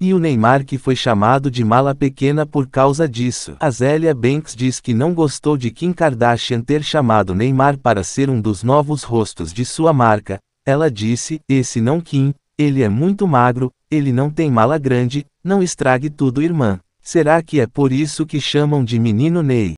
E o Neymar que foi chamado de mala pequena por causa disso. A Zélia Banks diz que não gostou de Kim Kardashian ter chamado Neymar para ser um dos novos rostos de sua marca. Ela disse: Esse não Kim, ele é muito magro, ele não tem mala grande, não estrague tudo, irmã. Será que é por isso que chamam de menino Ney?